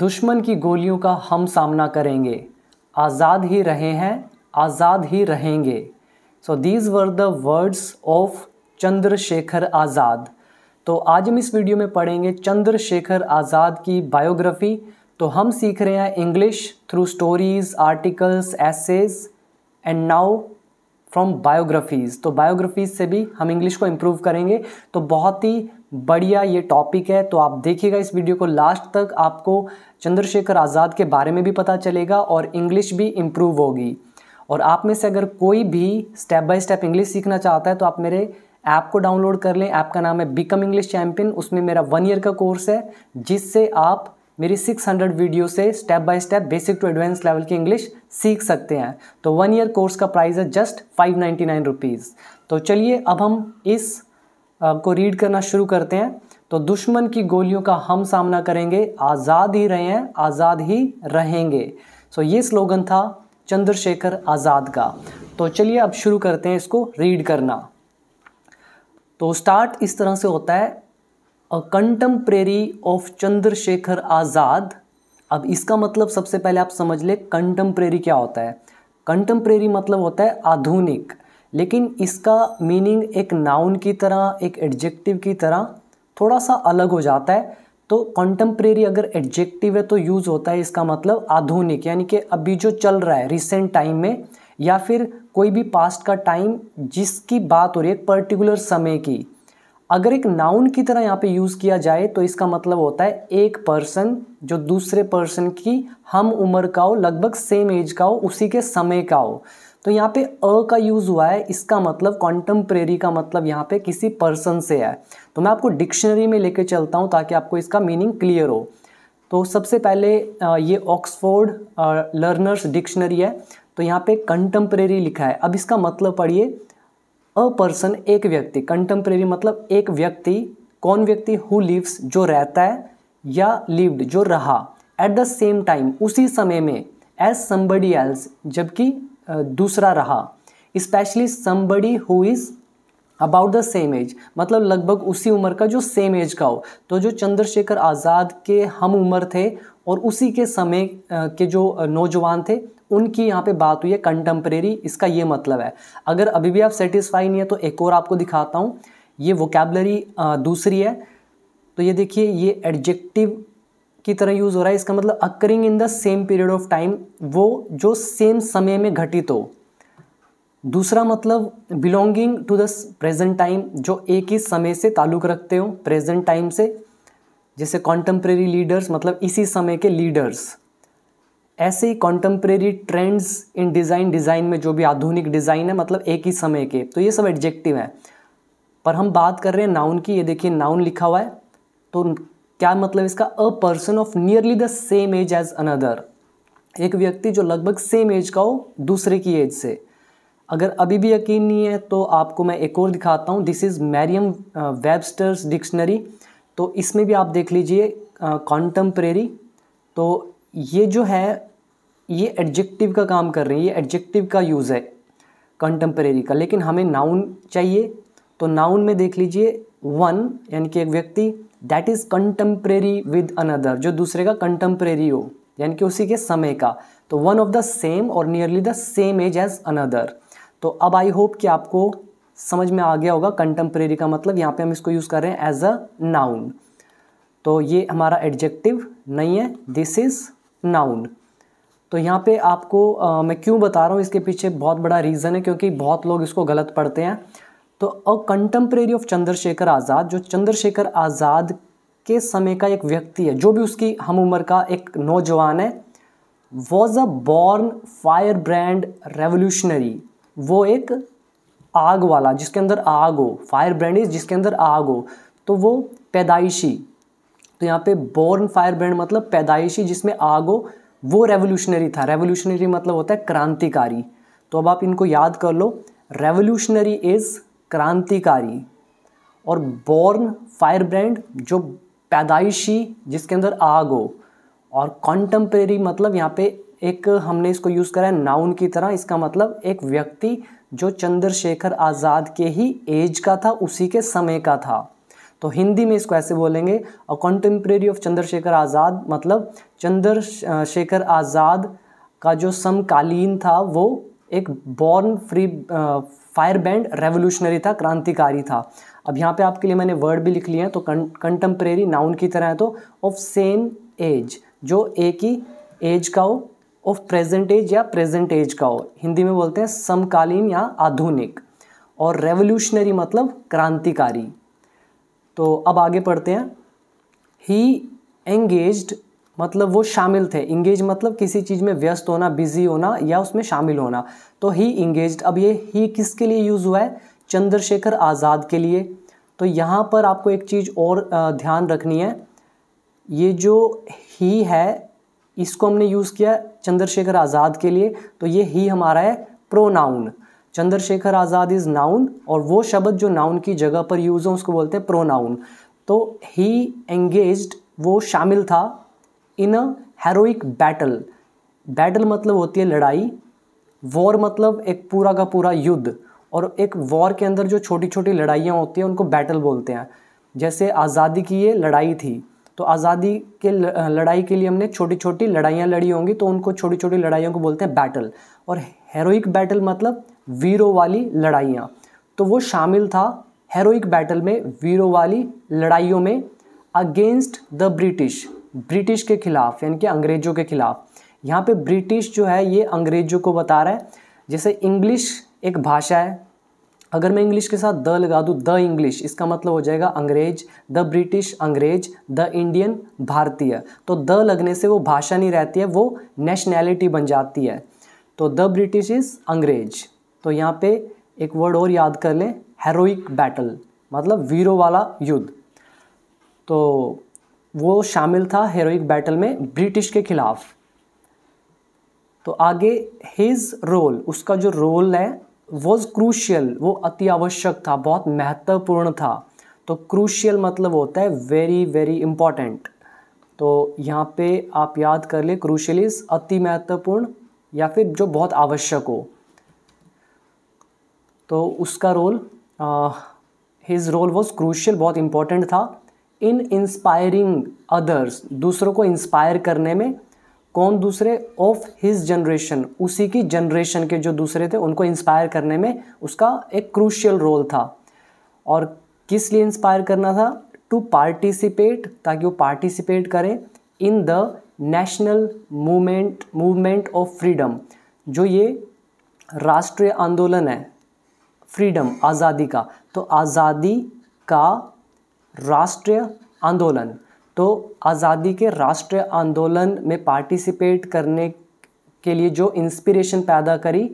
दुश्मन की गोलियों का हम सामना करेंगे आज़ाद ही रहे हैं आज़ाद ही रहेंगे so these were the words of Chandrashekhar Azad तो आज हम इस वीडियो में पढ़ेंगे चंद्रशेखर आज़ाद की बायोग्राफी तो हम सीख रहे हैं English through stories articles essays and now from biographies तो बायोग्राफीज़ से भी हम इंग्लिश को इम्प्रूव करेंगे तो बहुत ही बढ़िया ये टॉपिक है तो आप देखिएगा इस वीडियो को लास्ट तक आपको चंद्रशेखर आज़ाद के बारे में भी पता चलेगा और इंग्लिश भी इम्प्रूव होगी और आप में से अगर कोई भी स्टेप बाय स्टेप इंग्लिश सीखना चाहता है तो आप मेरे ऐप को डाउनलोड कर लें ऐप का नाम है बिकम इंग्लिश चैम्पियन उसमें मेरा वन ईयर का कोर्स है जिससे आप मेरी 600 वीडियो से step by step basic to advance level की इंग्लिश सीख सकते हैं तो वन ईयर कोर्स का प्राइस है just five ninety nine rupees तो चलिए अब हम इस को रीड करना शुरू करते हैं तो दुश्मन की गोलियों का हम सामना करेंगे आज़ाद ही रहे हैं आज़ाद ही रहेंगे सो ये स्लोगन था चंद्रशेखर आज़ाद का तो चलिए अब शुरू करते हैं इसको रीड करना तो स्टार्ट इस तरह से होता है अ कंटम्प्रेरी ऑफ चंद्रशेखर आज़ाद अब इसका मतलब सबसे पहले आप समझ ले कंटम्प्रेरी क्या होता है कंटम्प्रेरी मतलब होता है आधुनिक लेकिन इसका मीनिंग एक नाउन की तरह एक एडजेक्टिव की तरह थोड़ा सा अलग हो जाता है तो कॉन्टेम्प्रेरी अगर एडजेक्टिव है तो यूज़ होता है इसका मतलब आधुनिक यानी कि अभी जो चल रहा है रिसेंट टाइम में या फिर कोई भी पास्ट का टाइम जिसकी बात हो रही है पर्टिकुलर समय की अगर एक नाउन की तरह यहाँ पे यूज़ किया जाए तो इसका मतलब होता है एक पर्सन जो दूसरे पर्सन की हम उम्र का हो लगभग सेम एज का हो उसी के समय का हो तो यहाँ पे अ का यूज़ हुआ है इसका मतलब कॉन्टम्प्रेरी का मतलब यहाँ पे किसी पर्सन से है तो मैं आपको डिक्शनरी में लेके चलता हूँ ताकि आपको इसका मीनिंग क्लियर हो तो सबसे पहले ये ऑक्सफोर्ड लर्नर्स डिक्शनरी है तो यहाँ पे कंटम्प्रेरी लिखा है अब इसका मतलब पढ़िए अ पर्सन एक व्यक्ति कंटम्प्रेरी मतलब एक व्यक्ति कौन व्यक्ति हु लिव्स जो रहता है या लिव्ड जो रहा एट द सेम टाइम उसी समय में एज समबडी एल्स जबकि दूसरा रहा specially somebody who is about the same age मतलब लगभग उसी उम्र का जो सेम एज का हो तो जो चंद्रशेखर आज़ाद के हम उम्र थे और उसी के समय के जो नौजवान थे उनकी यहाँ पे बात हुई है कंटेम्प्रेरी इसका ये मतलब है अगर अभी भी आप सेटिस्फाई नहीं है तो एक और आपको दिखाता हूँ ये वोकेबलरी दूसरी है तो ये देखिए ये एडजेक्टिव की तरह यूज़ हो रहा है इसका मतलब occurring in the same period of time वो जो सेम समय में घटित हो दूसरा मतलब belonging to the present time जो एक ही समय से ताल्लुक़ रखते हो प्रेजेंट टाइम से जैसे कॉन्टेम्प्रेरी लीडर्स मतलब इसी समय के लीडर्स ऐसे ही contemporary trends in design design में जो भी आधुनिक डिज़ाइन है मतलब एक ही समय के तो ये सब एडजेक्टिव हैं पर हम बात कर रहे हैं नाउन की ये देखिए नाउन लिखा हुआ है तो क्या मतलब इसका a person of nearly the same age as another एक व्यक्ति जो लगभग सेम एज का हो दूसरे की एज से अगर अभी भी यकीन नहीं है तो आपको मैं एक और दिखाता हूँ this is Merriam Webster's dictionary तो इसमें भी आप देख लीजिए कॉन्टम्प्रेरी uh, तो ये जो है ये एडजेक्टिव का काम कर रही है ये एडजेक्टिव का यूज़ है कंटम्प्रेरी का लेकिन हमें नाउन चाहिए तो नाउन में देख लीजिए वन यानी कि एक व्यक्ति that is contemporary with another जो दूसरे का कंटेम्प्रेरी हो यानी कि उसी के समय का तो वन ऑफ द सेम और nearly the same age as another तो अब आई होप कि आपको समझ में आ गया होगा कंटेम्प्रेरी का मतलब यहाँ पे हम इसको यूज़ कर रहे हैं एज अ नाउन तो ये हमारा एडजेक्टिव नहीं है दिस इज़ नाउन तो यहाँ पे आपको आ, मैं क्यों बता रहा हूँ इसके पीछे बहुत बड़ा रीज़न है क्योंकि बहुत लोग इसको गलत पढ़ते हैं तो a contemporary of Chandrashekhar Azad जो चंद्रशेखर आज़ाद के समय का एक व्यक्ति है जो भी उसकी हम उम्र का एक नौजवान है was a born fire brand revolutionary वो एक आग वाला जिसके अंदर आग हो फायर ब्रांड इज जिसके अंदर आग हो तो वो पैदाइशी तो यहाँ पे बॉर्न फायर ब्रांड मतलब पैदाइशी जिसमें आग हो वो रेवोल्यूशनरी था रेवोल्यूशनरी मतलब होता है क्रांतिकारी तो अब आप इनको याद कर लो रेवोल्यूशनरी इज़ क्रांतिकारी और बॉर्न फायर ब्रांड जो पैदाइशी जिसके अंदर आग हो और कॉन्टम्प्रेरी मतलब यहाँ पे एक हमने इसको यूज़ करा है नाउन की तरह इसका मतलब एक व्यक्ति जो चंद्रशेखर आज़ाद के ही एज का था उसी के समय का था तो हिंदी में इसको ऐसे बोलेंगे a contemporary of Chandrashekhar Azad मतलब चंद्रशेखर आज़ाद का जो समकालीन था वो एक born free fire band revolutionary था क्रांतिकारी था अब यहाँ पे आपके लिए मैंने वर्ड भी लिख लिया है तो कंटेम्प्रेरी नाउन की तरह है तो ऑफ सेम एज जो एक ही एज का हो ऑफ प्रेजेंट एज या प्रेजेंट एज का हो हिंदी में बोलते हैं समकालीन या आधुनिक और रेवोल्यूशनरी मतलब क्रांतिकारी तो अब आगे पढ़ते हैं ही एंगेज मतलब वो शामिल थे इंगेज मतलब किसी चीज़ में व्यस्त होना बिजी होना या उसमें शामिल होना तो ही इंगेज अब ये ही किसके लिए यूज़ हुआ है चंद्रशेखर आज़ाद के लिए तो यहाँ पर आपको एक चीज़ और ध्यान रखनी है ये जो ही है इसको हमने यूज़ किया चंद्रशेखर आज़ाद के लिए तो ये ही हमारा है pronoun Chandrashekhar Azad is noun और वो शब्द जो नाउन की जगह पर यूज़ हो उसको बोलते हैं प्रोनाउन तो ही एंगेज वो शामिल था in a heroic battle battle मतलब होती है लड़ाई वॉर मतलब एक पूरा का पूरा युद्ध और एक वॉर के अंदर जो छोटी छोटी लड़ाइयाँ होती हैं उनको बैटल बोलते हैं जैसे आज़ादी की ये लड़ाई थी तो आज़ादी के लड़ाई के लिए हमने छोटी छोटी लड़ाइयाँ लड़ी होंगी तो उनको छोटी छोटी लड़ाइयों को बोलते हैं बैटल और हेरोइक बैटल मतलब वीरो वाली लड़ाइयाँ तो वो शामिल था हेरोइक बैटल में वीरो वाली लड़ाइयों में अगेंस्ट द ब्रिटिश ब्रिटिश के खिलाफ यानी कि अंग्रेज़ों के खिलाफ यहाँ पे ब्रिटिश जो है ये अंग्रेजों को बता रहा है जैसे इंग्लिश एक भाषा है अगर मैं इंग्लिश के साथ द लगा दूँ द इंग्लिश इसका मतलब हो जाएगा अंग्रेज द ब्रिटिश अंग्रेज द इंडियन भारतीय तो द लगने से वो भाषा नहीं रहती है वो नेशनैलिटी बन जाती है तो द ब्रिटिश इज़ अंग्रेज तो यहाँ पे एक वर्ड और याद कर लें हेरोइक बैटल मतलब वीरों वाला युद्ध तो वो शामिल था हेरोइक बैटल में ब्रिटिश के खिलाफ़ तो आगे हिज रोल उसका जो रोल है वॉज क्रूशियल वो अति आवश्यक था बहुत महत्वपूर्ण था तो क्रूशियल मतलब होता है वेरी वेरी इंपॉर्टेंट तो यहाँ पे आप याद कर ले क्रूशियल इज अति महत्वपूर्ण या फिर जो बहुत आवश्यक हो तो उसका role his role was crucial बहुत इंपॉर्टेंट था इन इंस्पायरिंग अदर्स दूसरों को इंस्पायर करने में कौन दूसरे ऑफ हिज जनरेशन उसी की जनरेशन के जो दूसरे थे उनको इंस्पायर करने में उसका एक क्रूशियल रोल था और किस लिए इंस्पायर करना था टू पार्टिसिपेट ताकि वो पार्टिसिपेट करें in the national movement movement of freedom जो ये राष्ट्रीय आंदोलन है फ्रीडम आज़ादी का तो आज़ादी का राष्ट्रीय आंदोलन तो आज़ादी के राष्ट्रीय आंदोलन में पार्टिसिपेट करने के लिए जो इंस्पिरेशन पैदा करी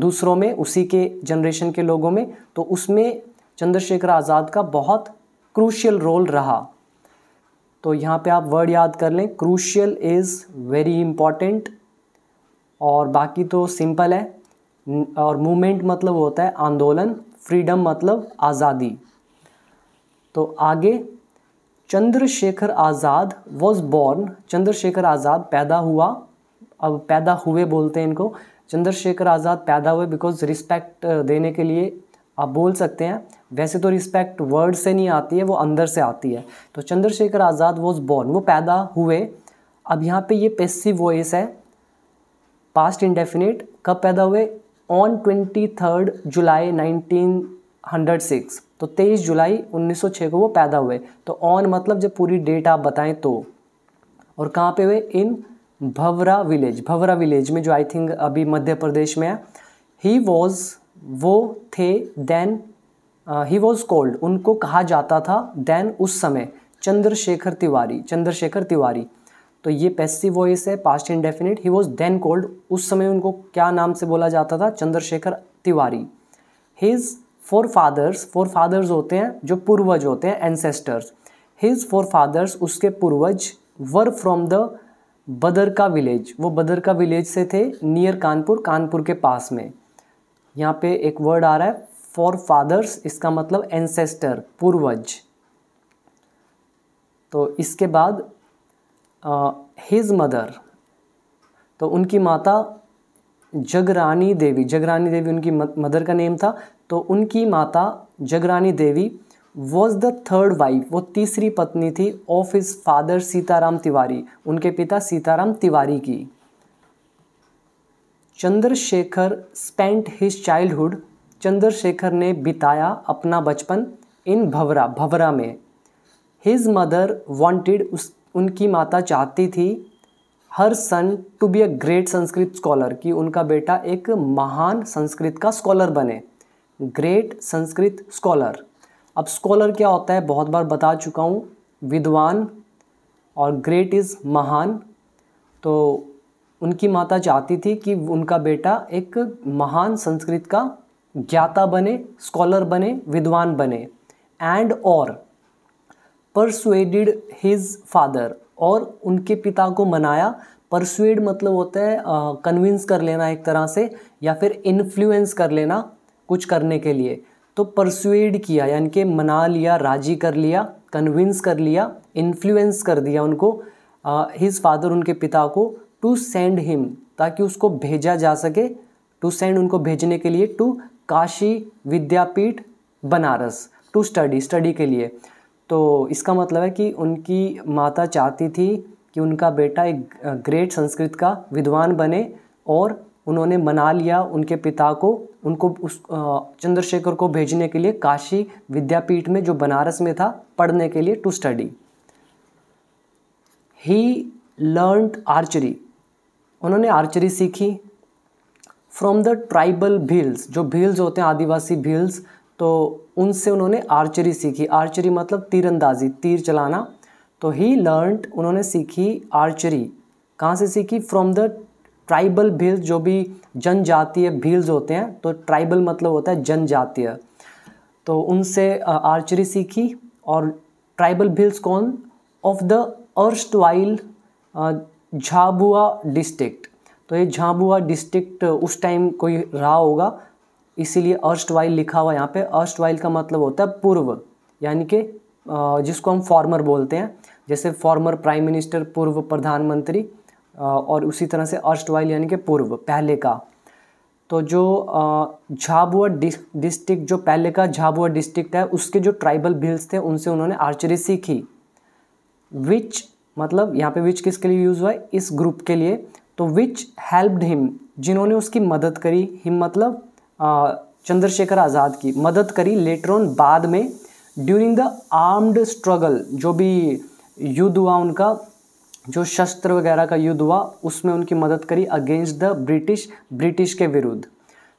दूसरों में उसी के जनरेशन के लोगों में तो उसमें चंद्रशेखर आज़ाद का बहुत क्रूशियल रोल रहा तो यहाँ पे आप वर्ड याद कर लें क्रूशियल इज़ वेरी इम्पॉर्टेंट और बाकी तो सिंपल है और मूवमेंट मतलब होता है आंदोलन फ्रीडम मतलब आज़ादी तो आगे चंद्रशेखर आज़ाद वॉज बॉर्न चंद्रशेखर आज़ाद पैदा हुआ अब पैदा हुए बोलते हैं इनको चंद्रशेखर आज़ाद पैदा हुए बिकॉज रिस्पेक्ट देने के लिए आप बोल सकते हैं वैसे तो रिस्पेक्ट वर्ड से नहीं आती है वो अंदर से आती है तो चंद्रशेखर आज़ाद वॉज बॉर्न वो पैदा हुए अब यहाँ पे ये पेसिव वॉइस है पास्ट इंडेफिनिट कब पैदा हुए on twenty third July nineteen hundred six तो 23 जुलाई 1906 को वो पैदा हुए तो ऑन मतलब जब पूरी डेट आप बताएं तो और कहाँ पे हुए इन भवरा विलेज भवरा विलेज में जो आई थिंक अभी मध्य प्रदेश में है ही वॉज वो थे देन ही वॉज कोल्ड उनको कहा जाता था देन उस समय चंद्रशेखर तिवारी चंद्रशेखर तिवारी तो ये पेस्टिव वॉइस है past indefinite he was then called उस समय उनको क्या नाम से बोला जाता था Chandrashekhar Tiwari his forefathers forefathers होते हैं जो पूर्वज होते हैं एनसेस्टर्स हिज फोर फादर्स उसके पूर्वज were from the Badarka village वो बदरका विलेज से थे नियर कानपुर कानपुर के पास में यहाँ पे एक वर्ड आ रहा है फॉर फादर्स इसका मतलब एनसेस्टर पूर्वज तो इसके बाद हिज मदर तो उनकी माता जगरानी देवी जगरानी देवी उनकी मदर का नेम था तो उनकी माता Jagrani Devi was the third wife वो तीसरी पत्नी थी of his father Sitaram Tiwari उनके पिता सीताराम तिवारी की Chandrashekhar spent his childhood Chandrashekhar ने बिताया अपना बचपन इन भवरा भवरा में हिज मदर वॉन्टिड उस उनकी माता चाहती थी her son to be a great Sanskrit scholar कि उनका बेटा एक महान संस्कृत का स्कॉलर बने ग्रेट संस्कृत स्कॉलर अब स्कॉलर क्या होता है बहुत बार बता चुका हूँ विद्वान और ग्रेट इज़ महान तो उनकी माता चाहती थी कि उनका बेटा एक महान संस्कृत का ज्ञाता बने स्कॉलर बने विद्वान बने एंड और परसुएडिड हिज फादर और उनके पिता को मनाया परसुएड मतलब होता है कन्विंस कर लेना एक तरह से या फिर इन्फ्लुएंस कर लेना कुछ करने के लिए तो परसुएड किया यानी कि मना लिया राजी कर लिया कन्विंस कर लिया इन्फ्लुएंस कर दिया उनको हिज फादर उनके पिता को टू सेंड हिम ताकि उसको भेजा जा सके टू सेंड उनको भेजने के लिए to Kashi Vidyapeeth Banaras to study study के लिए तो इसका मतलब है कि उनकी माता चाहती थी कि उनका बेटा एक ग्रेट संस्कृत का विद्वान बने और उन्होंने मना लिया उनके पिता को उनको उस चंद्रशेखर को भेजने के लिए काशी विद्यापीठ में जो बनारस में था पढ़ने के लिए to study he learned archery उन्होंने आर्चरी सीखी फ्रॉम द ट्राइबल भील्स जो भील्स होते हैं आदिवासी भील्स तो उनसे उन्होंने आर्चरी सीखी आर्चरी मतलब तीरंदाजी तीर चलाना तो ही लर्नड उन्होंने सीखी आर्चरी कहाँ से सीखी फ्रॉम द ट्राइबल भील्स जो भी जनजातीय भील्स होते हैं तो ट्राइबल मतलब होता है जनजातीय तो उनसे आर्चरी सीखी और ट्राइबल भील्स कौन of the erstwhile Jhabua district तो ये झाबुआ डिस्ट्रिक्ट उस टाइम कोई रहा होगा इसीलिए अर्स्ट वाइल लिखा हुआ यहाँ पे अर्स्ट वाइल का मतलब होता है पूर्व यानी कि जिसको हम फॉर्मर बोलते हैं जैसे फॉर्मर प्राइम मिनिस्टर पूर्व प्रधानमंत्री और उसी तरह से अर्स्ट वाइल यानी कि पूर्व पहले का तो जो झाबुआ डिस्ट्रिक्ट जो पहले का झाबुआ डिस्ट्रिक्ट है उसके जो ट्राइबल बिल्स थे उनसे उन्होंने आर्चरी सीखी विच मतलब यहाँ पे विच किसके लिए यूज़ हुआ है इस ग्रुप के लिए तो विच हेल्प्ड हिम जिन्होंने उसकी मदद करी हिम मतलब चंद्रशेखर आज़ाद की मदद करी लेटर ऑन बाद में ड्यूरिंग द आर्म्ड स्ट्रगल जो भी युद्ध हुआ उनका जो शस्त्र वगैरह का युद्ध हुआ उसमें उनकी मदद करी अगेंस्ट द ब्रिटिश ब्रिटिश के विरुद्ध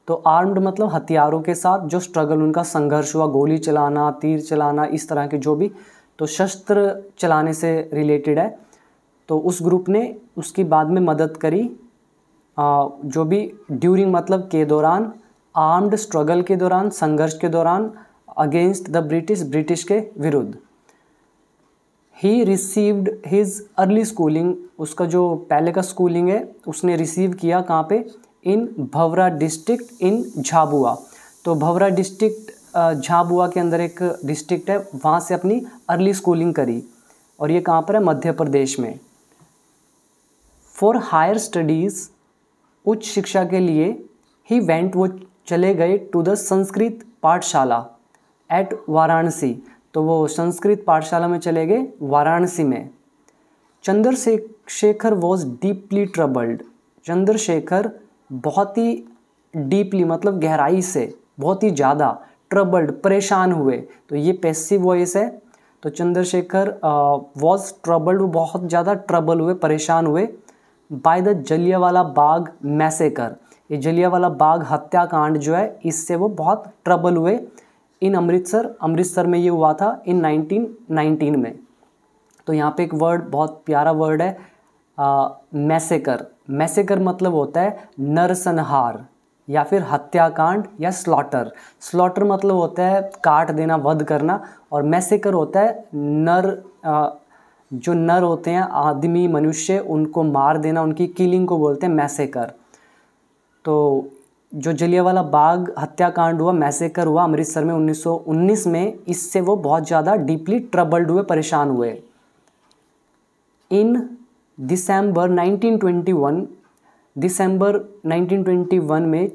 तो आर्म्ड मतलब हथियारों के साथ जो स्ट्रगल उनका संघर्ष हुआ गोली चलाना तीर चलाना इस तरह के जो भी तो शस्त्र चलाने से रिलेटेड है तो उस ग्रुप ने उसकी बाद में मदद करी जो भी ड्यूरिंग मतलब के दौरान आर्म्ड स्ट्रगल के दौरान संघर्ष के दौरान अगेंस्ट द ब्रिटिश ब्रिटिश के विरुद्ध ही रिसीव्ड हिज अर्ली स्कूलिंग उसका जो पहले का स्कूलिंग है उसने रिसीव किया कहाँ पे इन भवरा डिस्ट्रिक्ट इन झाबुआ तो भवरा डिस्ट्रिक्ट झाबुआ के अंदर एक डिस्ट्रिक्ट है वहाँ से अपनी अर्ली स्कूलिंग करी और ये कहाँ पर है मध्य प्रदेश में फॉर हायर स्टडीज़ उच्च शिक्षा के लिए ही वेंट वो चले गए टू द संस्कृत पाठशाला एट वाराणसी तो वो संस्कृत पाठशाला में चले गए वाराणसी में Chandrashekhar was deeply troubled Chandrashekhar बहुत ही डीपली मतलब गहराई से बहुत ही ज़्यादा ट्रबल्ड परेशान हुए तो ये पैसिव वॉइस है तो चंद्रशेखर वॉज ट्रबल्ड वो बहुत ज़्यादा ट्रबल हुए परेशान हुए बाय द जलिया वाला बाग मैसेकर ये जलियावाला बाग हत्याकांड जो है इससे वो बहुत ट्रबल हुए इन अमृतसर अमृतसर में ये हुआ था इन 1919 में तो यहाँ पे एक वर्ड बहुत प्यारा वर्ड है मैसेकर मैसेकर मतलब होता है नरसंहार या फिर हत्याकांड या स्लॉटर स्लॉटर मतलब होता है काट देना वध करना और मैसेकर होता है नर आ, जो नर होते हैं आदमी मनुष्य उनको मार देना उनकी किलिंग को बोलते हैं मैसेकर तो जो जलियावाला बाग हत्याकांड हुआ मैसेकर हुआ अमृतसर में 1919 में इससे वो बहुत ज़्यादा डीपली ट्रबल्ड हुए परेशान हुए इन दिसंबर 1921 दिसंबर 1921 में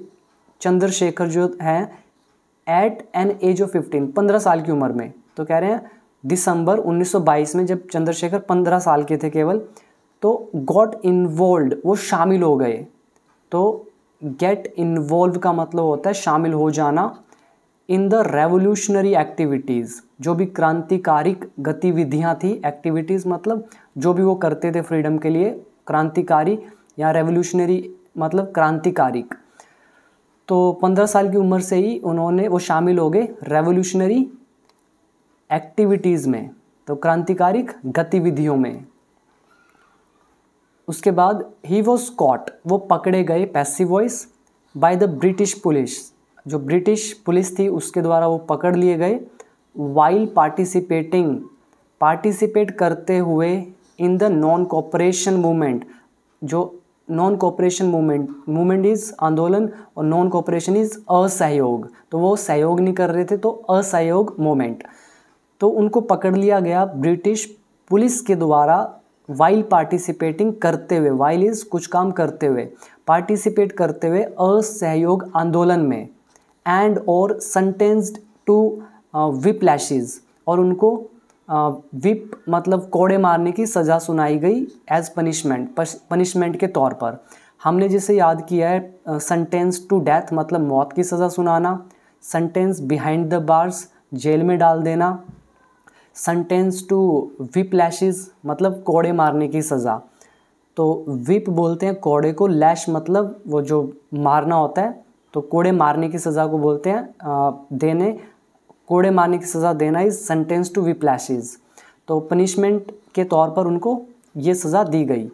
चंद्रशेखर जो हैं at an age of fifteen पंद्रह साल की उम्र में तो कह रहे हैं दिसंबर 1922 में जब चंद्रशेखर पंद्रह साल के थे केवल तो गॉट इन्वॉल्व वो शामिल हो गए तो गेट इन्वॉल्व का मतलब होता है शामिल हो जाना इन द रेवोल्यूशनरी एक्टिविटीज़ जो भी क्रांतिकारिक गतिविधियाँ थी एक्टिविटीज़ मतलब जो भी वो करते थे फ्रीडम के लिए क्रांतिकारी या रेवोल्यूशनरी मतलब क्रांतिकारिक तो पंद्रह साल की उम्र से ही उन्होंने वो शामिल हो गए रेवोल्यूशनरी एक्टिविटीज़ में तो क्रांतिकारिक गतिविधियों में उसके बाद ही वॉज कॉट वो पकड़े गए passive voice by the British police जो ब्रिटिश पुलिस थी उसके द्वारा वो पकड़ लिए गए वाइल पार्टिसिपेटिंग पार्टिसिपेट करते हुए in the non cooperation movement जो non cooperation movement movement is आंदोलन और नॉन कॉपरेशन इज़ असहयोग तो वो सहयोग नहीं कर रहे थे तो असहयोग मूवमेंट तो उनको पकड़ लिया गया ब्रिटिश पुलिस के द्वारा वाइल पार्टिसिपेटिंग करते हुए वाइल इज कुछ काम करते हुए पार्टिसिपेट करते हुए असहयोग आंदोलन में एंड और सेंटेंस्ड टू विप लैशेज और उनको विप uh, मतलब कोड़े मारने की सज़ा सुनाई गई एज पनिशमेंट पनिशमेंट के तौर पर हमने जिसे याद किया है सेंटेंस टू डेथ मतलब मौत की सज़ा सुनाना सेंटेंस बिहाइंड द बार्स जेल में डाल देना सेंटेंस टू विप लैशेज मतलब कोड़े मारने की सज़ा तो विप बोलते हैं कोड़े को लैश मतलब वो जो मारना होता है तो कोड़े मारने की सज़ा को बोलते हैं देने कोड़े मारने की सज़ा देना is sentence to whip lashes तो पनिशमेंट के तौर पर उनको ये सज़ा दी गई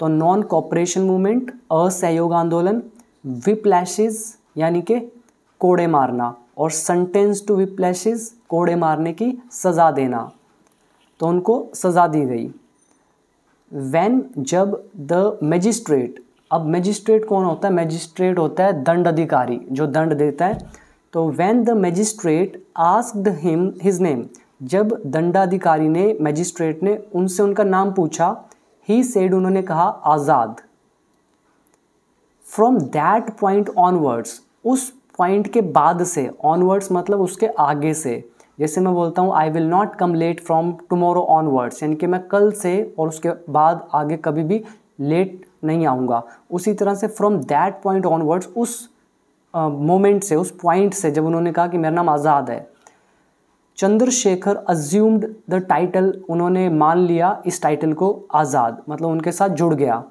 तो नॉन कॉपरेशन मूवमेंट असहयोग आंदोलन विप लैशेज यानी कि कोड़े मारना और सेंटेंस टू विप्लेशिस कोड़े मारने की सज़ा देना तो उनको सज़ा दी गई वैन जब द मजिस्ट्रेट अब मजिस्ट्रेट कौन होता है मजिस्ट्रेट होता है दंड अधिकारी जो दंड देता है तो when the magistrate asked him his name जब दंडाधिकारी ने मजिस्ट्रेट ने उनसे उनका नाम पूछा ही सेड उन्होंने कहा Azad from that point onwards उस पॉइंट के बाद से ऑनवर्ड्स मतलब उसके आगे से जैसे मैं बोलता हूँ I will not come late from tomorrow onwards यानी कि मैं कल से और उसके बाद आगे कभी भी लेट नहीं आऊँगा उसी तरह से फ्रॉम दैट पॉइंट ऑनवर्ड्स उस मोमेंट uh, से उस पॉइंट से जब उन्होंने कहा कि मेरा नाम आज़ाद है चंद्रशेखर अज्यूम्ड द टाइटल उन्होंने मान लिया इस टाइटल को आज़ाद मतलब उनके साथ जुड़ गया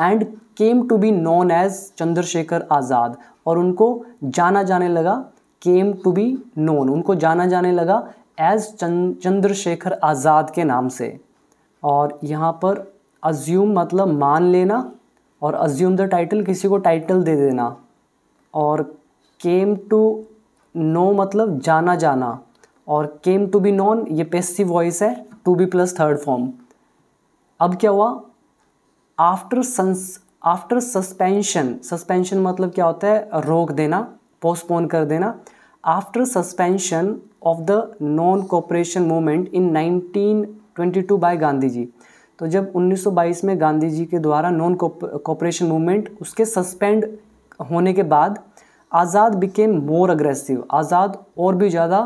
and came to be known as Chandrashekhar Azad और उनको जाना जाने लगा केम टू बी नोन उनको जाना जाने लगा एज चंद्रशेखर आज़ाद के नाम से और यहाँ पर अज्यूम मतलब मान लेना और अज्यूम द टाइटल किसी को टाइटल दे देना और केम टू नो मतलब जाना जाना और केम टू बी नॉन ये पेसिव वॉइस है to be plus third form अब क्या हुआ आफ्टर सन्स आफ्टर सस्पेंशन सस्पेंशन मतलब क्या होता है रोक देना पोस्टपोन कर देना after suspension of the non cooperation movement in 1922 by Gandhi ji तो जब 1922 में गांधी जी के द्वारा नॉन कॉपरेशन मूवमेंट उसके सस्पेंड होने के बाद आज़ाद बिकेम मोर अग्रेसिव आज़ाद और भी ज़्यादा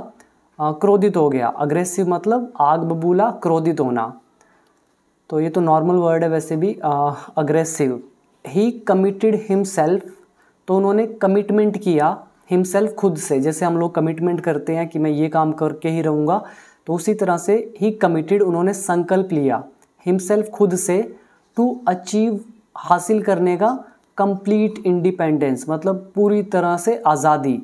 क्रोधित हो गया अग्रेसिव मतलब आग बबूला क्रोधित होना तो ये तो नॉर्मल वर्ड है वैसे भी अग्रेसिव ही कमिटेड हिमसेल्फ तो उन्होंने कमिटमेंट किया हिमसेल्फ खुद से जैसे हम लोग कमिटमेंट करते हैं कि मैं ये काम करके ही रहूँगा तो उसी तरह से ही कमिटेड उन्होंने संकल्प लिया हिमसेल्फ खुद से टू अचीव हासिल करने का कंप्लीट इंडिपेंडेंस मतलब पूरी तरह से आज़ादी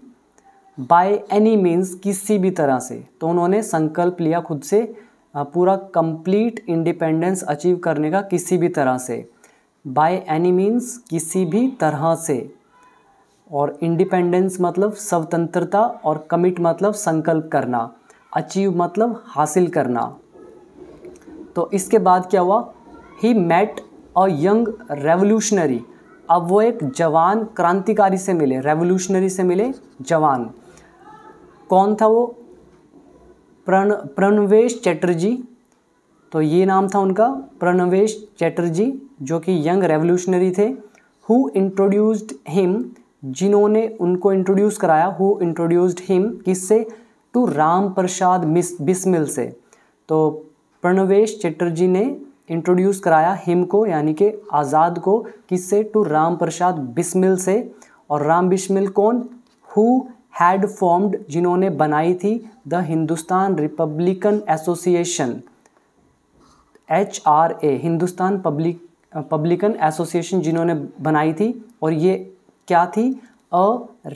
बाय एनी मीन्स किसी भी तरह से तो उन्होंने संकल्प लिया खुद से पूरा कंप्लीट इंडिपेंडेंस अचीव करने का किसी भी तरह से बाय एनी मीन्स किसी भी तरह से और इंडिपेंडेंस मतलब स्वतंत्रता और कमिट मतलब संकल्प करना अचीव मतलब हासिल करना तो इसके बाद क्या हुआ he met a young revolutionary अब वो एक जवान क्रांतिकारी से मिले रेवोल्यूशनरी से मिले जवान कौन था वो प्रण प्रणवेश चटर्जी तो ये नाम था उनका प्रणवेश चैटर्जी जो कि यंग रेवोल्यूशनरी थे हु इंट्रोड्यूस्ड हिम जिन्होंने उनको इंट्रोड्यूस कराया हु इंट्रोड्यूस्ड हिम किससे टू राम प्रसाद मिस बिस्मिल से तो प्रणवेश चैटर्जी ने इंट्रोड्यूस कराया हिम को यानी कि आज़ाद को किससे टू राम प्रसाद बिस्मिल से और राम बिस्मिल कौन हु हैड फॉर्म्ड जिन्होंने बनाई थी the Hindustan republican association H R A Hindustan public publican association जिन्होंने बनाई थी और ये क्या थी अ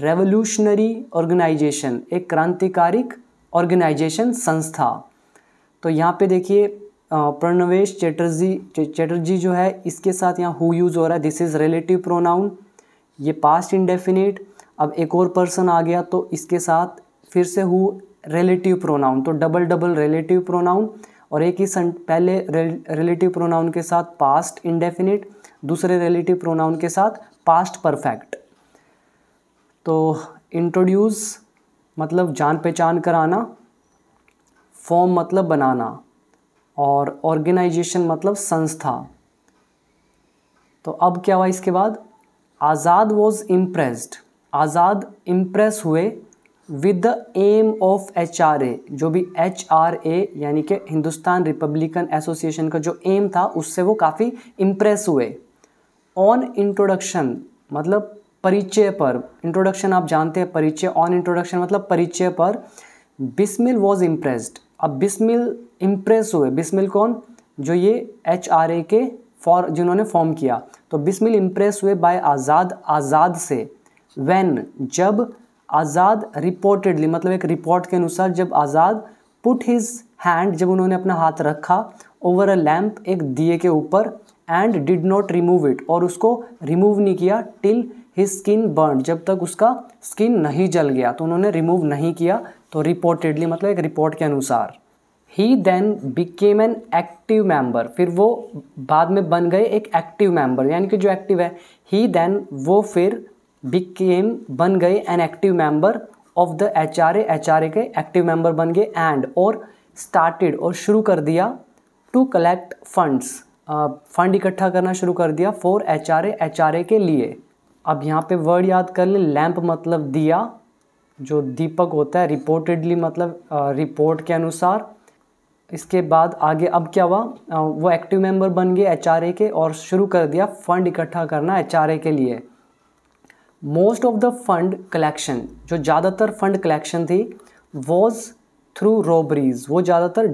रेवोल्यूशनरी ऑर्गेनाइजेशन एक क्रांतिकारिक ऑर्गेनाइजेशन संस्था तो यहाँ पे देखिए प्रणवेश चैटर्जी चैटर्जी जो है इसके साथ यहाँ हु यूज़ हो रहा है दिस इज़ रिलेटिव प्रोनाउन ये पास्ट इनडेफिनेट अब एक और पर्सन आ गया तो इसके साथ फिर से हु रिलेटिव प्रोनाउन तो डबल डबल रिलेटिव प्रोनाउन और एक ही पहले रिलेटिव प्रोनाउन के साथ पास्ट इंडेफिनिट दूसरे रिलेटिव प्रोनाउन के साथ पास्ट परफेक्ट तो इंट्रोड्यूस मतलब जान पहचान कराना फॉर्म मतलब बनाना और ऑर्गेनाइजेशन मतलब संस्था तो अब क्या हुआ इसके बाद Azad was impressed Azad impress हुए with the aim of H R A जो भी एच आर ए यानी कि हिंदुस्तान रिपब्लिकन एसोसिएशन का जो एम था उससे वो काफ़ी इम्प्रेस हुए ऑन इंट्रोडक्शन मतलब परिचय पर इंट्रोडक्शन आप जानते हैं परिचय ऑन इंट्रोडक्शन मतलब परिचय पर बिस्मिल वॉज इम्प्रेस्ड अब बिस्मिल इम्प्रेस हुए बिस्मिल कौन जो ये एच आर ए के फॉर जिन्होंने फॉर्म किया तो बिस्मिल इम्प्रेस हुए बाय आज़ाद आज़ाद से वैन जब आज़ाद रिपोर्टेडली मतलब एक रिपोर्ट के अनुसार जब आज़ाद पुट हिज हैंड जब उन्होंने अपना हाथ रखा ओवर अ लैम्प एक दिए के ऊपर and did not remove it और उसको रिमूव नहीं किया टिल हिज स्किन बर्न जब तक उसका स्किन नहीं जल गया तो उन्होंने रिमूव नहीं किया तो रिपोर्टेडली मतलब एक रिपोर्ट के अनुसार he then became an active member फिर वो बाद में बन गए एक एक्टिव मेंबर यानी कि जो एक्टिव है ही देन वो फिर बिकेम बन गए an active member of the H R H R A के एक्टिव मेंबर बन गए एंड और स्टार्टेड और शुरू कर दिया टू कलेक्ट फंड्स फंड इकट्ठा करना शुरू कर दिया for H R H R A के लिए अब यहाँ पे वर्ड याद कर ले लैंप मतलब दिया जो दीपक होता है रिपोर्टेडली मतलब रिपोर्ट uh, के अनुसार इसके बाद आगे अब क्या हुआ uh, वो एक्टिव मेंबर बन गए एच के और शुरू कर दिया फंड इकट्ठा करना एच के लिए most of the fund collection जो ज़्यादातर फंड कलेक्शन थी वॉज थ्रू रॉबरीज वो ज़्यादातर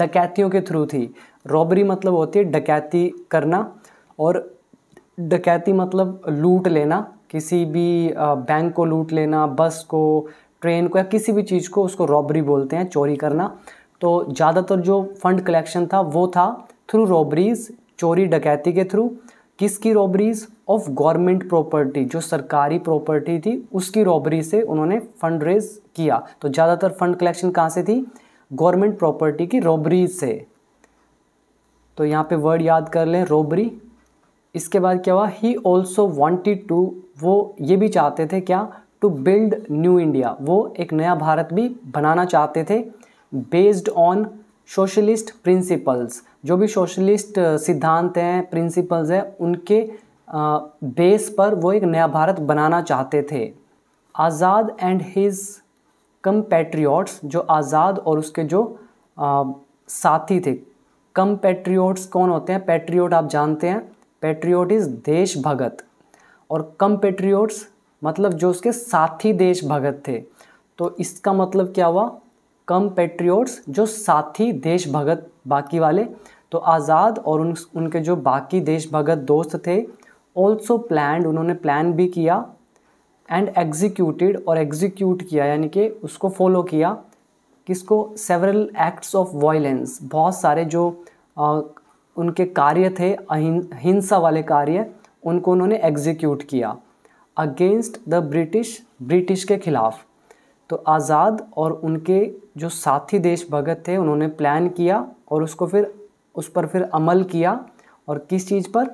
डकैतियों के थ्रू थी रॉबरी मतलब होती है डकैती करना और डकैती मतलब लूट लेना किसी भी बैंक को लूट लेना बस को ट्रेन को या किसी भी चीज़ को उसको रॉबरी बोलते हैं चोरी करना तो ज़्यादातर जो फंड कलेक्शन था वो था थ्रू रॉबरीज चोरी डकैती के थ्रू किसकी रॉबरीज़ ऑफ गवर्नमेंट प्रॉपर्टी जो सरकारी प्रॉपर्टी थी उसकी रॉबरी से उन्होंने फंड रेज किया तो ज़्यादातर फंड कलेक्शन कहाँ से थी गवर्नमेंट प्रॉपर्टी की रॉबरी से तो यहाँ पे वर्ड याद कर लें रॉबरी इसके बाद क्या हुआ ही ऑल्सो वॉन्टेड टू वो ये भी चाहते थे क्या टू बिल्ड न्यू इंडिया वो एक नया भारत भी बनाना चाहते थे बेस्ड ऑन सोशलिस्ट प्रिंसिपल्स जो भी सोशलिस्ट सिद्धांत हैं प्रिंसिपल्स हैं उनके बेस पर वो एक नया भारत बनाना चाहते थे आज़ाद एंड हिज कम पैट्रियाट्स जो आज़ाद और उसके जो आ, साथी थे कम पैट्रियाट्स कौन होते हैं पैट्रियट आप जानते हैं पैट्रियट इज़ देश भगत और कम पैट्रियट्स मतलब जो उसके साथी देश भगत थे तो इसका मतलब क्या हुआ कम पैट्रियट्स जो साथी देश भगत बाकी वाले तो आज़ाद और उन उनके जो बाकी देश भगत दोस्त थे ऑल्सो प्लान उन्होंने प्लान भी किया एंड एग्जीक्यूटिड और एग्जीक्यूट किया यानी कि उसको फॉलो किया किसको सेवरल एक्ट्स ऑफ वायलेंस बहुत सारे जो आ, उनके कार्य थे हिंसा वाले कार्य उनको उन्होंने एग्जीक्यूट किया अगेंस्ट द ब्रिटिश ब्रिटिश के ख़िलाफ़ तो आज़ाद और उनके जो साथी देशभगत थे उन्होंने प्लान किया और उसको फिर उस पर फिर अमल किया और किस चीज़ पर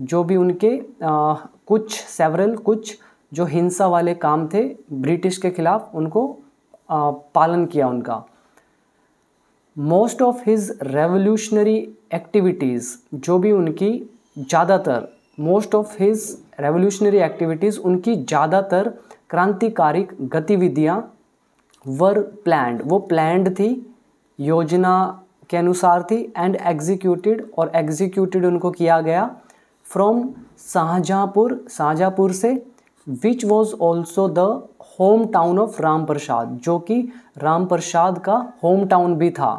जो भी उनके आ, कुछ सेवरल कुछ जो हिंसा वाले काम थे ब्रिटिश के खिलाफ उनको आ, पालन किया उनका most of his revolutionary activities जो भी उनकी ज़्यादातर most of his revolutionary activities उनकी ज़्यादातर क्रांतिकारी गतिविधियाँ वर प्लैंड वो प्लैंड थी योजना के अनुसार थी एंड एग्जीक्यूटिड और एग्जीक्यूटिड उनको किया गया फ्रॉम शाहजहाँपुर शाहजहाँपुर से which was also the home town of Ram Prasad जो कि राम प्रसाद का होम टाउन भी था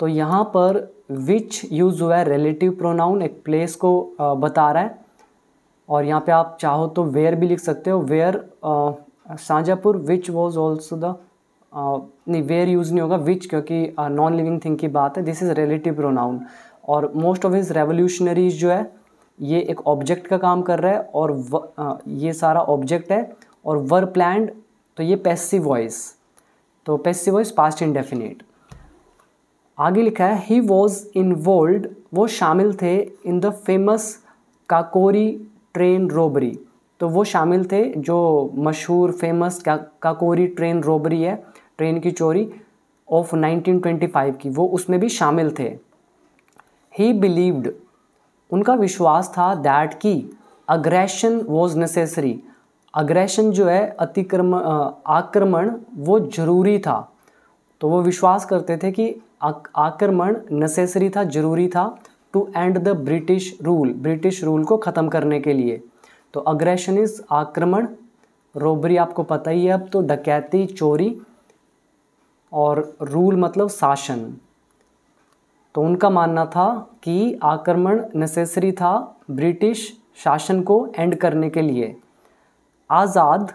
तो यहाँ पर विच यूज़ हुआ है रिलेटिव प्रोनाउन एक प्लेस को बता रहा है और यहाँ पे आप चाहो तो वेयर भी लिख सकते हो where Shahjahanpur which was also the नहीं वेयर यूज़ नहीं होगा विच क्योंकि नॉन लिविंग थिंग की बात है दिस इज़ रिलेटिव प्रोनाउन और मोस्ट ऑफ हिज रेवोल्यूशनरीज जो है ये एक ऑब्जेक्ट का काम कर रहा है और व, आ, ये सारा ऑब्जेक्ट है और वर प्लैंड तो ये पैसिव वॉइस तो पैसिव वॉइस पास्ट इनडेफिनेट आगे लिखा है ही वॉज इन्वॉल्व वो शामिल थे in the famous Kakori train robbery तो वो शामिल थे जो मशहूर फेमस का, काकोरी ट्रेन रोबरी है ट्रेन की चोरी ऑफ 1925 की वो उसमें भी शामिल थे ही बिलीव्ड उनका विश्वास था दैट की अग्रेशन वॉज नेसेसरी अग्रेशन जो है अतिक्रम आक्रमण वो ज़रूरी था तो वो विश्वास करते थे कि आक्रमण नेसेसरी था ज़रूरी था to end the British rule British rule को ख़त्म करने के लिए तो अग्रेशन इज़ आक्रमण रोबरी आपको पता ही है अब तो डकैती चोरी और रूल मतलब शासन तो उनका मानना था कि आक्रमण नेसेसरी था ब्रिटिश शासन को एंड करने के लिए आज़ाद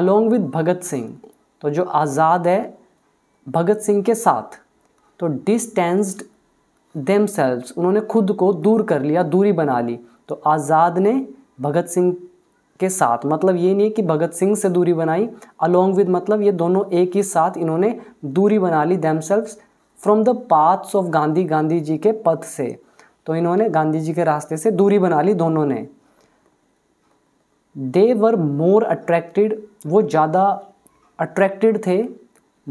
अलोंग विद भगत सिंह तो जो आज़ाद है भगत सिंह के साथ तो डिस्टेंस्ड देम उन्होंने खुद को दूर कर लिया दूरी बना ली तो आज़ाद ने भगत सिंह के साथ मतलब ये नहीं कि भगत सिंह से दूरी बनाई अलोंग विद मतलब ये दोनों एक ही साथ इन्होंने दूरी बना ली themselves from the paths of Gandhi Gandhi ji के पथ से तो इन्होंने गांधी जी के रास्ते से दूरी बना ली दोनों ने दे वर मोर अट्रैक्टेड वो ज़्यादा अट्रैक्टेड थे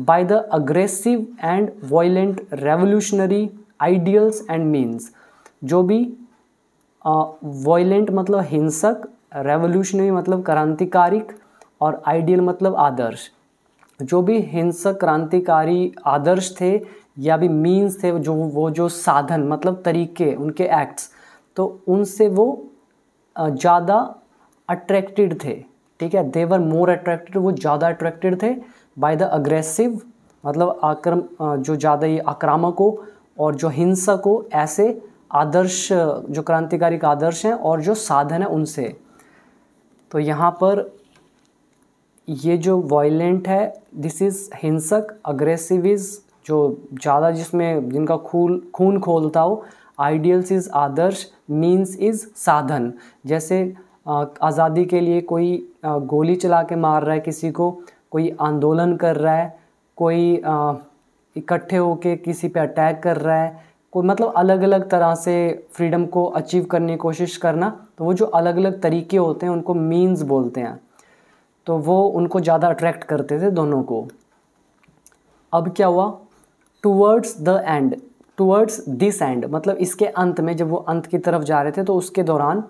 by the aggressive and violent revolutionary ideals and means जो भी वॉयलेंट मतलब हिंसक रेवोल्यूशनरी मतलब क्रांतिकारिक और आइडियल मतलब आदर्श जो भी हिंसक क्रांतिकारी आदर्श थे या भी मीन्स थे जो वो जो साधन मतलब तरीके उनके एक्ट्स तो उनसे वो ज़्यादा अट्रैक्टेड थे ठीक है देवर मोर अट्रैक्टेड वो ज़्यादा अट्रैक्टेड थे बाय द अग्रेसिव मतलब आक्रम जो ज़्यादा ये आक्रामक हो और जो हिंसक हो ऐसे आदर्श जो क्रांतिकारी का आदर्श हैं और जो साधन है उनसे तो यहाँ पर ये जो वॉयलेंट है दिस इज़ हिंसक अग्रेसिव इज़ जो ज़्यादा जिसमें जिनका खून खून खोलता हो आइडियल्स इज़ आदर्श मीन्स इज़ साधन जैसे आज़ादी के लिए कोई गोली चला के मार रहा है किसी को कोई आंदोलन कर रहा है कोई इकट्ठे होके किसी पे अटैक कर रहा है कोई मतलब अलग अलग तरह से फ्रीडम को अचीव करने की कोशिश करना तो वो जो अलग अलग तरीके होते हैं उनको मीन्स बोलते हैं तो वो उनको ज़्यादा अट्रैक्ट करते थे दोनों को अब क्या हुआ towards the end towards this end मतलब इसके अंत में जब वो अंत की तरफ जा रहे थे तो उसके दौरान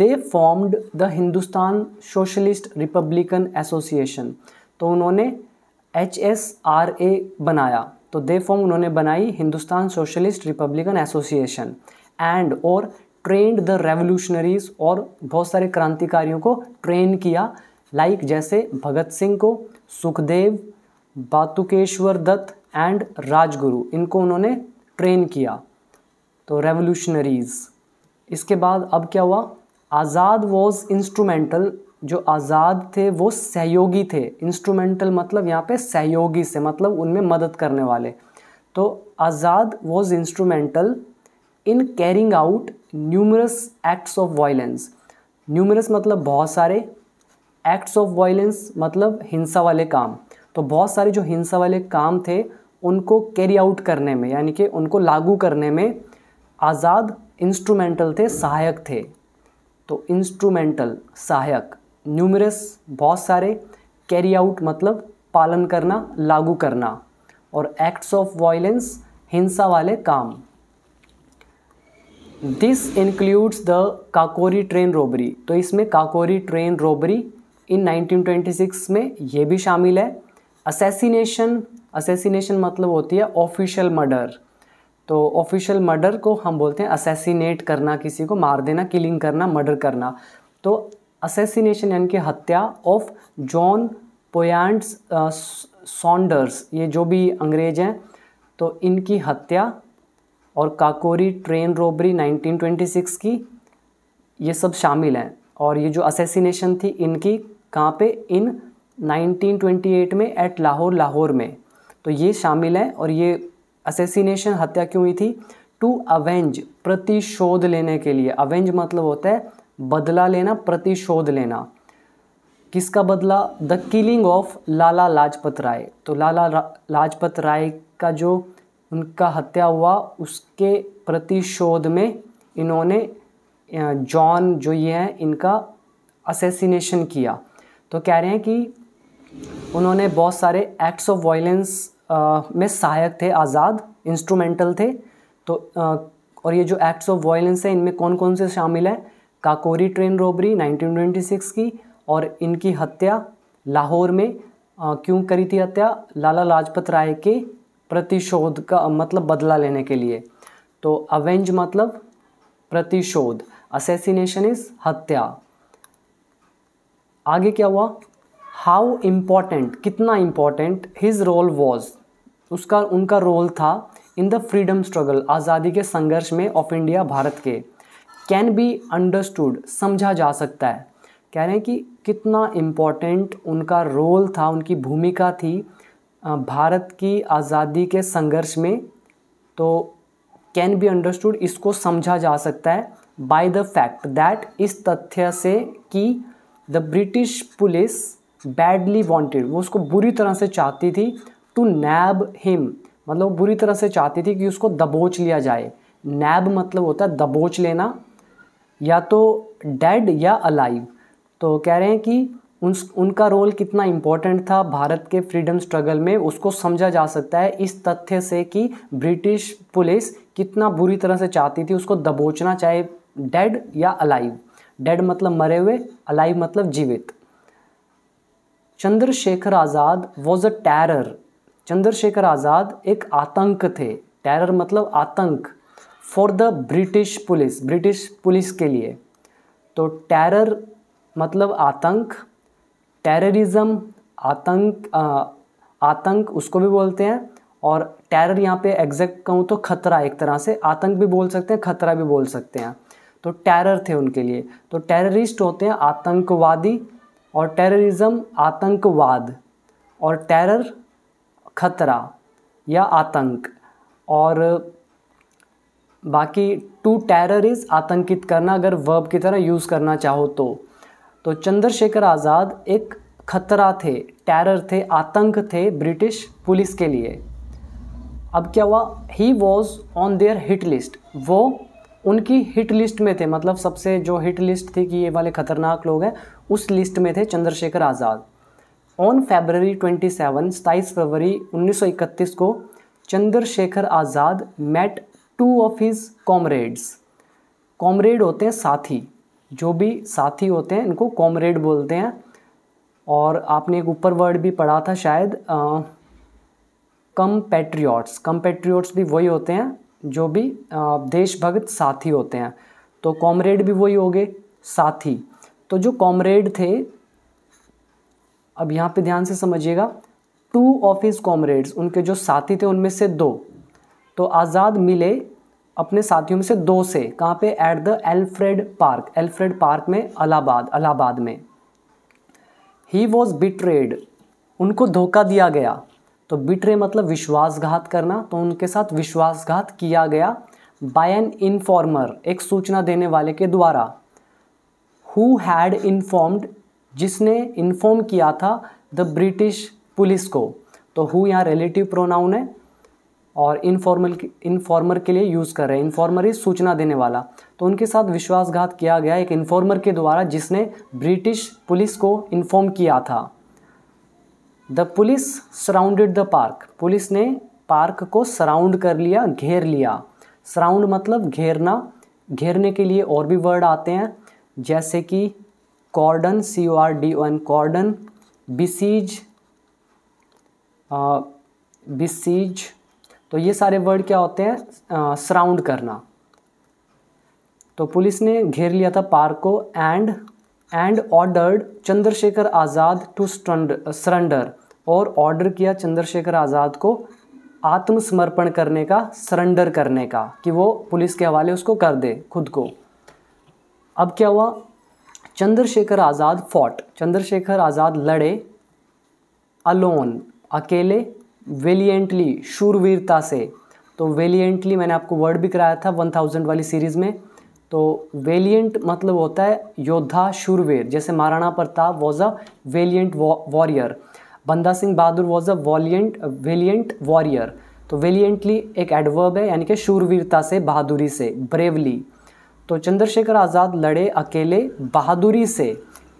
they formed the Hindustan socialist republican association तो उन्होंने एच एस आर ए बनाया तो दे फॉर्म उन्होंने बनाई Hindustan socialist republican association and और ट्रेंड द रेवोल्यूशनरीज और बहुत सारे क्रांतिकारियों को ट्रेन किया लाइक like जैसे भगत सिंह को सुखदेव बातुकेश्वर दत्त एंड राजगुरु इनको उन्होंने ट्रेन किया तो रेवोल्यूशनरीज़ इसके बाद अब क्या हुआ आज़ाद वॉज इंस्ट्रूमेंटल जो आज़ाद थे वो सहयोगी थे इंस्ट्रूमेंटल मतलब यहाँ पे सहयोगी से मतलब उनमें मदद करने वाले तो Azad was instrumental in carrying out numerous acts of violence numerous मतलब बहुत सारे एक्ट्स ऑफ वायलेंस मतलब हिंसा वाले काम तो बहुत सारे जो हिंसा वाले काम थे उनको कैरी आउट करने में यानी कि उनको लागू करने में आज़ाद इंस्ट्रूमेंटल थे सहायक थे तो इंस्ट्रूमेंटल सहायक न्यूमरस बहुत सारे कैरी आउट मतलब पालन करना लागू करना और एक्ट्स ऑफ वायलेंस हिंसा वाले काम this includes the Kakori train robbery तो इसमें काकोरी ट्रेन रोबरी इन 1926 में ये भी शामिल है असेसिनेशन असेसिनेशन मतलब होती है ऑफिशियल मर्डर तो ऑफिशियल मर्डर को हम बोलते हैं असेसिनेट करना किसी को मार देना किलिंग करना मर्डर करना तो असेसिनेशन यानी कि हत्या ऑफ जॉन पोयांट्स सॉन्डर्स ये जो भी अंग्रेज हैं तो इनकी हत्या और काकोरी ट्रेन रोबरी 1926 की ये सब शामिल हैं और ये जो असेसिनेशन थी इनकी कहाँ पे इन 1928 में एट लाहौर लाहौर में तो ये शामिल है और ये असेसिनेशन हत्या क्यों हुई थी टू अवेंज प्रतिशोध लेने के लिए अवेंज मतलब होता है बदला लेना प्रतिशोध लेना किसका बदला the killing of Lala Lajpat Rai तो लाला रा, लाजपत राय का जो उनका हत्या हुआ उसके प्रतिशोध में इन्होंने जॉन जो ये हैं इनका असेसिनेशन किया तो कह रहे हैं कि उन्होंने बहुत सारे एक्ट्स ऑफ वायलेंस में सहायक थे आज़ाद इंस्ट्रूमेंटल थे तो आ, और ये जो एक्ट्स ऑफ वायलेंस है इनमें कौन कौन से शामिल हैं काकोरी ट्रेन रॉबरी 1926 की और इनकी हत्या लाहौर में आ, क्यों करी थी हत्या लाला लाजपत राय के प्रतिशोध का मतलब बदला लेने के लिए तो अवेंज मतलब प्रतिशोध असेसिनेशन इज हत्या आगे क्या हुआ हाउ इम्पॉर्टेंट कितना इम्पॉर्टेंट हिज रोल वॉज उसका उनका रोल था इन द फ्रीडम स्ट्रगल आज़ादी के संघर्ष में ऑफ इंडिया भारत के कैन बी अंडरस्टूड समझा जा सकता है कह रहे हैं कि कितना इम्पॉर्टेंट उनका रोल था उनकी भूमिका थी भारत की आज़ादी के संघर्ष में तो कैन बी अंडरस्टूड इसको समझा जा सकता है बाय द फैक्ट दैट इस तथ्य से कि the British police badly wanted वो उसको बुरी तरह से चाहती थी टू नैब हिम मतलब बुरी तरह से चाहती थी कि उसको दबोच लिया जाए नैब मतलब होता है दबोच लेना या तो डेड या अलाइव तो कह रहे हैं कि उन उनका रोल कितना इम्पोर्टेंट था भारत के फ्रीडम स्ट्रगल में उसको समझा जा सकता है इस तथ्य से कि ब्रिटिश पुलिस कितना बुरी तरह से चाहती थी उसको दबोचना चाहे डेड या अलाइव डेड मतलब मरे हुए अलाइव मतलब जीवित Chandrashekhar Azad was a terror Chandrashekhar Azad एक आतंक थे टैरर मतलब आतंक for the British police British police के लिए तो टैरर मतलब आतंक टेररिज्म आतंक आ, आतंक उसको भी बोलते हैं और टैरर यहाँ पे एग्जैक्ट कहूँ तो खतरा एक तरह से आतंक भी बोल सकते हैं खतरा भी बोल सकते हैं तो टैरर थे उनके लिए तो टेररिस्ट होते हैं आतंकवादी और टेररिज्म आतंकवाद और टेरर खतरा या आतंक और बाकी टू टेरर इज़ आतंकित करना अगर वर्ब की तरह यूज़ करना चाहो तो तो चंद्रशेखर आज़ाद एक खतरा थे टेरर थे आतंक थे ब्रिटिश पुलिस के लिए अब क्या हुआ he was on their hit list वो उनकी हिट लिस्ट में थे मतलब सबसे जो हिट लिस्ट थी कि ये वाले ख़तरनाक लोग हैं उस लिस्ट में थे चंद्रशेखर आज़ाद ऑन फेबररी 27 सताईस फरवरी 1931 को Chandrashekhar Azad met two of his comrades comrade होते हैं साथी जो भी साथी होते हैं इनको कॉमरेड बोलते हैं और आपने एक ऊपर वर्ड भी पढ़ा था शायद कम पैट्रियाट्स कम पेट्रियाट्स भी वही होते हैं जो भी देशभक्त साथी होते हैं तो कॉमरेड भी वही हो गए साथी तो जो कॉमरेड थे अब यहाँ पे ध्यान से समझिएगा टू ऑफ हिज कॉमरेड्स उनके जो साथी थे उनमें से दो तो आज़ाद मिले अपने साथियों में से दो से कहाँ पे at the Alfred park Alfred park में अलाहाबाद अलाहाबाद में ही वॉज बिट्रेड उनको धोखा दिया गया तो बिट्रे मतलब विश्वासघात करना तो उनके साथ विश्वासघात किया गया बाय एन इनफॉर्मर एक सूचना देने वाले के द्वारा हु हैड इन्फॉर्म्ड जिसने इन्फॉर्म किया था द ब्रिटिश पुलिस को तो हु यहाँ रिलेटिव प्रोनाउन है और इनफॉर्मल इनफॉर्मर के लिए यूज़ कर रहे हैं इनफॉर्मर इज सूचना देने वाला तो उनके साथ विश्वासघात किया गया एक इन्फॉर्मर के द्वारा जिसने ब्रिटिश पुलिस को इन्फॉर्म किया था the police surrounded the park police ने पार्क को सराउंड कर लिया घेर लिया सराउंड मतलब घेरना घेरने के लिए और भी वर्ड आते हैं जैसे कि cordon C O R D O N cordon besiege besiege तो ये सारे वर्ड क्या होते हैं सराउंड करना तो पुलिस ने घेर लिया था पार्क को and and ordered Chandrashekhar Azad to surrender और ऑर्डर किया चंद्रशेखर आज़ाद को आत्मसमर्पण करने का सरेंडर करने का कि वो पुलिस के हवाले उसको कर दे खुद को अब क्या हुआ चंद्रशेखर आज़ाद फॉट चंद्रशेखर आज़ाद लड़े अलोन अकेले वेलियंटली शूरवीरता से तो वेलियंटली मैंने आपको वर्ड भी कराया था वन थाउजेंड वाली सीरीज़ में तो वेलियंट मतलब होता है योद्धा शूरवीर जैसे Maharana Pratap was a valiant warrior Banda Singh Bahadur was a valiant valiant warrior तो वेलियंटली एक एडवर्ब है यानी कि शूरवीरता से बहादुरी से ब्रेवली तो चंद्रशेखर आज़ाद लड़े अकेले बहादुरी से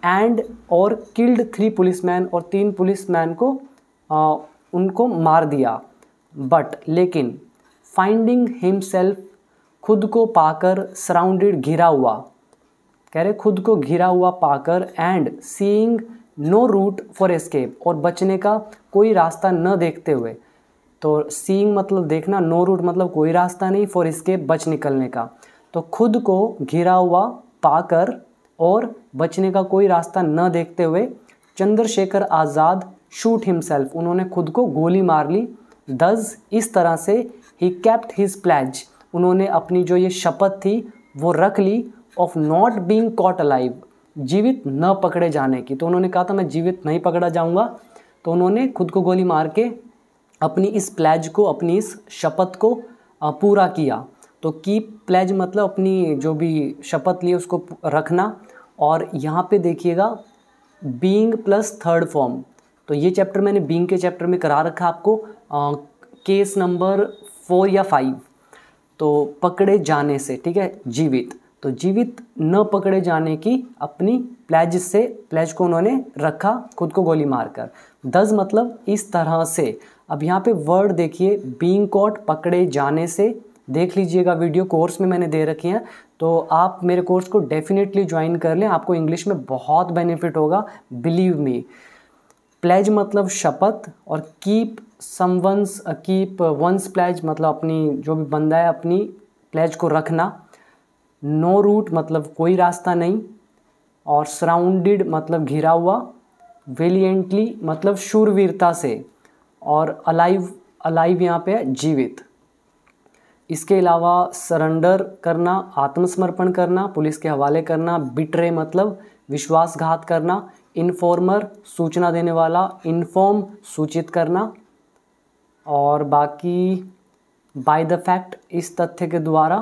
एंड और किल्ड थ्री पुलिस मैन और तीन पुलिस मैन को आ, उनको मार दिया बट लेकिन फाइंडिंग हिमसेल्फ खुद को पाकर सराउंडेड घिरा हुआ कह रहे खुद को घिरा हुआ पाकर and seeing no route for escape और बचने का कोई रास्ता न देखते हुए तो सीइंग मतलब देखना नो no रूट मतलब कोई रास्ता नहीं फॉर एस्केप बच निकलने का तो खुद को घिरा हुआ पाकर और बचने का कोई रास्ता न देखते हुए चंद्रशेखर आज़ाद शूट हिमसेल्फ उन्होंने खुद को गोली मार ली दस इस तरह से ही कैप्ट हिज प्लेज उन्होंने अपनी जो ये शपथ थी वो रख ली of not being caught alive जीवित न पकड़े जाने की तो उन्होंने कहा था मैं जीवित नहीं पकड़ा जाऊंगा तो उन्होंने खुद को गोली मार के अपनी इस प्लेज को अपनी इस शपथ को पूरा किया तो की प्लेज मतलब अपनी जो भी शपथ ली उसको रखना और यहाँ पे देखिएगा बींग प्लस थर्ड फॉर्म तो ये चैप्टर मैंने बींग के चैप्टर में करा रखा आपको आ, केस नंबर फोर या फाइव तो पकड़े जाने से ठीक है जीवित तो जीवित न पकड़े जाने की अपनी प्लेज से प्लेज को उन्होंने रखा खुद को गोली मारकर दस मतलब इस तरह से अब यहाँ पे वर्ड देखिए बींग कॉट पकड़े जाने से देख लीजिएगा वीडियो कोर्स में मैंने दे रखी हैं तो आप मेरे कोर्स को डेफिनेटली ज्वाइन कर लें आपको इंग्लिश में बहुत बेनिफिट होगा बिलीव मी प्लेज मतलब शपथ और keep someone's keep one's pledge मतलब अपनी जो भी बंदा है अपनी प्लेज को रखना नो no रूट मतलब कोई रास्ता नहीं और सराउंडेड मतलब घिरा हुआ वेलियंटली मतलब शूरवीरता से और अलाइव अलाइव यहाँ पे है जीवित इसके अलावा सरेंडर करना आत्मसमर्पण करना पुलिस के हवाले करना बिट्रे मतलब विश्वासघात करना इन्फॉर्मर सूचना देने वाला इन्फॉर्म सूचित करना और बाकी बाय द फैक्ट इस तथ्य के द्वारा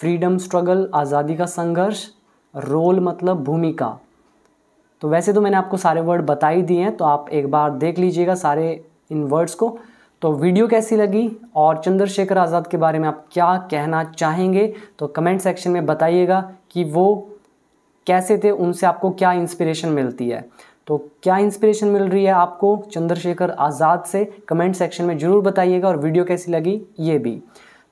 फ्रीडम स्ट्रगल आज़ादी का संघर्ष रोल मतलब भूमिका तो वैसे तो मैंने आपको सारे वर्ड बता ही दिए हैं तो आप एक बार देख लीजिएगा सारे इन वर्ड्स को तो वीडियो कैसी लगी और चंद्रशेखर आज़ाद के बारे में आप क्या कहना चाहेंगे तो कमेंट सेक्शन में बताइएगा कि वो कैसे थे उनसे आपको क्या इंस्पिरेशन मिलती है तो क्या इंस्पिरेशन मिल रही है आपको चंद्रशेखर आज़ाद से कमेंट सेक्शन में ज़रूर बताइएगा और वीडियो कैसी लगी ये भी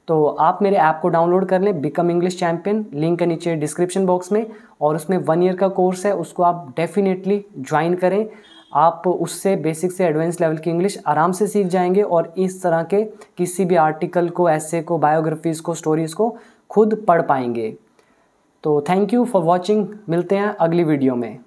तो आप मेरे ऐप को डाउनलोड कर लें बिकम इंग्लिश चैम्पियन लिंक है नीचे डिस्क्रिप्शन बॉक्स में और उसमें वन ईयर का कोर्स है उसको आप डेफिनेटली ज्वाइन करें आप उससे बेसिक से एडवांस लेवल की इंग्लिश आराम से सीख जाएंगे और इस तरह के किसी भी आर्टिकल को ऐसे को बायोग्राफीज़ को स्टोरीज़ को खुद पढ़ पाएंगे तो थैंक यू फॉर वॉचिंग मिलते हैं अगली वीडियो में